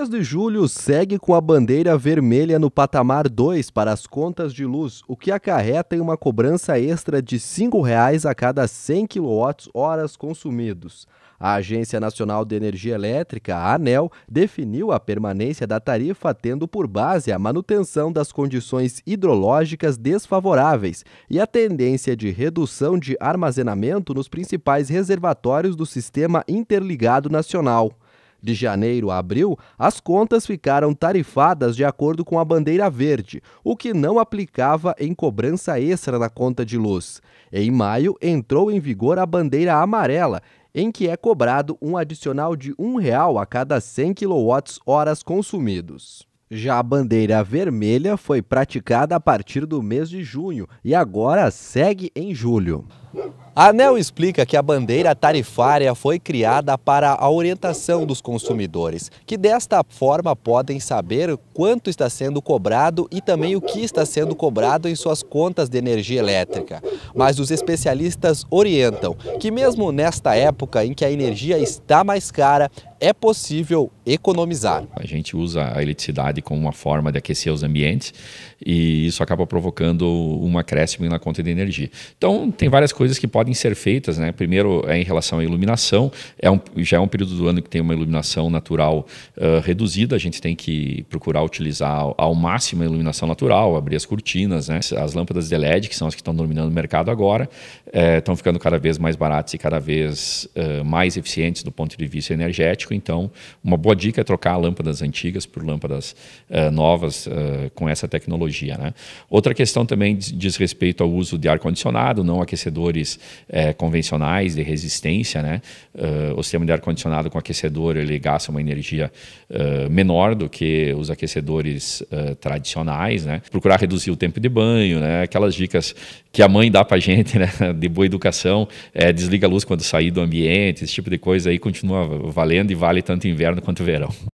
mês de julho segue com a bandeira vermelha no patamar 2 para as contas de luz, o que acarreta em uma cobrança extra de R$ 5,00 a cada 100 kWh consumidos. A Agência Nacional de Energia Elétrica, a ANEL, definiu a permanência da tarifa tendo por base a manutenção das condições hidrológicas desfavoráveis e a tendência de redução de armazenamento nos principais reservatórios do Sistema Interligado Nacional. De janeiro a abril, as contas ficaram tarifadas de acordo com a bandeira verde, o que não aplicava em cobrança extra na conta de luz. Em maio, entrou em vigor a bandeira amarela, em que é cobrado um adicional de R$ 1,00 a cada 100 kWh consumidos. Já a bandeira vermelha foi praticada a partir do mês de junho e agora segue em julho. A ANEL explica que a bandeira tarifária foi criada para a orientação dos consumidores, que desta forma podem saber quanto está sendo cobrado e também o que está sendo cobrado em suas contas de energia elétrica. Mas os especialistas orientam que mesmo nesta época em que a energia está mais cara, é possível economizar. A gente usa a eletricidade como uma forma de aquecer os ambientes e isso acaba provocando um acréscimo na conta de energia. Então, tem várias coisas que podem ser feitas. Né? Primeiro, é em relação à iluminação. É um, já é um período do ano que tem uma iluminação natural uh, reduzida. A gente tem que procurar utilizar ao máximo a iluminação natural, abrir as cortinas. Né? As lâmpadas de LED, que são as que estão dominando o mercado agora, estão ficando cada vez mais baratas e cada vez uh, mais eficientes do ponto de vista energético elétrico, então uma boa dica é trocar lâmpadas antigas por lâmpadas uh, novas uh, com essa tecnologia. Né? Outra questão também diz respeito ao uso de ar-condicionado, não aquecedores uh, convencionais de resistência. Né? o sistema de ar-condicionado com aquecedor ele gasta uma energia menor do que os aquecedores tradicionais. Né? Procurar reduzir o tempo de banho, né? aquelas dicas que a mãe dá para gente né? de boa educação, desliga a luz quando sair do ambiente, esse tipo de coisa aí continua valendo e vale tanto inverno quanto verão.